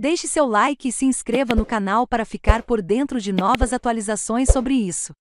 Deixe seu like e se inscreva no canal para ficar por dentro de novas atualizações sobre isso.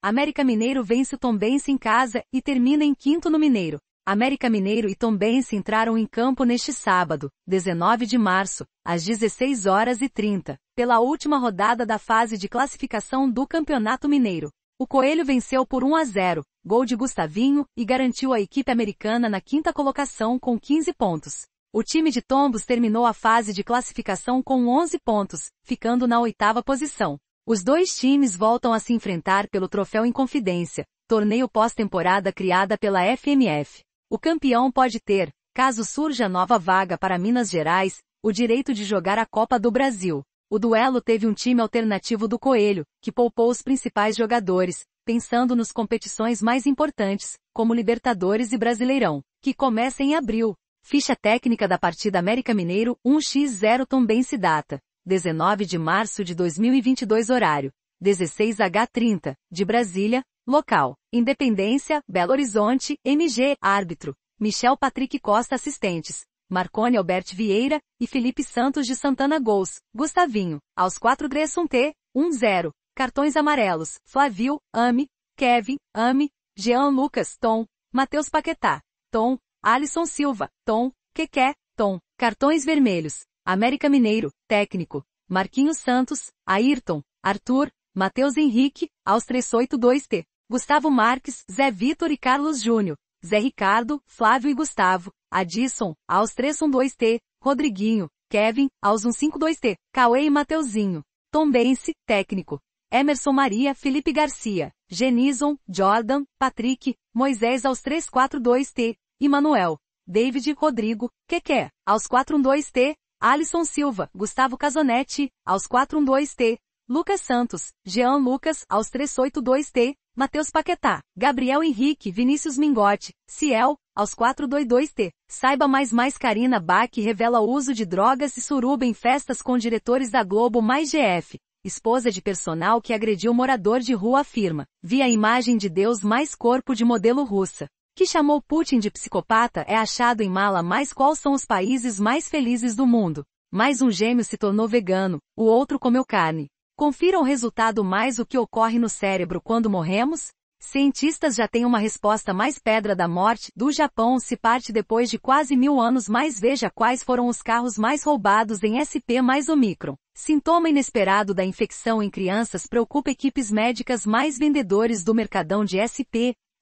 América Mineiro vence o Tombense em casa e termina em quinto no Mineiro. América Mineiro e Tombense entraram em campo neste sábado, 19 de março, às 16 horas e 30, pela última rodada da fase de classificação do Campeonato Mineiro. O Coelho venceu por 1 a 0, gol de Gustavinho, e garantiu a equipe americana na quinta colocação com 15 pontos. O time de Tombos terminou a fase de classificação com 11 pontos, ficando na oitava posição. Os dois times voltam a se enfrentar pelo Troféu em confidência, torneio pós-temporada criada pela FMF. O campeão pode ter, caso surja nova vaga para Minas Gerais, o direito de jogar a Copa do Brasil. O duelo teve um time alternativo do Coelho, que poupou os principais jogadores, pensando nos competições mais importantes, como Libertadores e Brasileirão, que começa em abril, Ficha técnica da partida América Mineiro 1x0 Tombense data, 19 de março de 2022 horário, 16h30, de Brasília, local, Independência, Belo Horizonte, MG, árbitro, Michel Patrick Costa assistentes, Marcone Alberto Vieira e Felipe Santos de Santana Gols, Gustavinho, aos 4 Gresson T, 1-0, cartões amarelos, Flavio, Ami, Kevin, Ami, Jean Lucas, Tom, Matheus Paquetá, Tom, Alisson Silva, Tom, Keké, Tom, Cartões Vermelhos, América Mineiro, Técnico, Marquinhos Santos, Ayrton, Arthur, Matheus Henrique, aos 382T, Gustavo Marques, Zé Vitor e Carlos Júnior, Zé Ricardo, Flávio e Gustavo, Adisson, aos 312T, Rodriguinho, Kevin, aos 152T, Cauê e Mateuzinho, Tom Bense, Técnico, Emerson Maria, Felipe Garcia, Genison, Jordan, Patrick, Moisés aos 342T, Emanuel, David Rodrigo, Keke, aos 412T, Alisson Silva, Gustavo Casonetti, aos 412T, Lucas Santos, Jean Lucas, aos 382T, Matheus Paquetá, Gabriel Henrique, Vinícius Mingote, Ciel, aos 422T. Saiba mais mais Karina Bach revela o uso de drogas e suruba em festas com diretores da Globo mais GF. Esposa de personal que agrediu morador de rua afirma. Vi a imagem de Deus mais corpo de modelo russa que chamou Putin de psicopata é achado em mala Mais quais são os países mais felizes do mundo. Mais um gêmeo se tornou vegano, o outro comeu carne. Confira o resultado mais o que ocorre no cérebro quando morremos? Cientistas já têm uma resposta mais pedra da morte do Japão se parte depois de quase mil anos Mais veja quais foram os carros mais roubados em SP mais Omicron. Sintoma inesperado da infecção em crianças preocupa equipes médicas mais vendedores do mercadão de SP,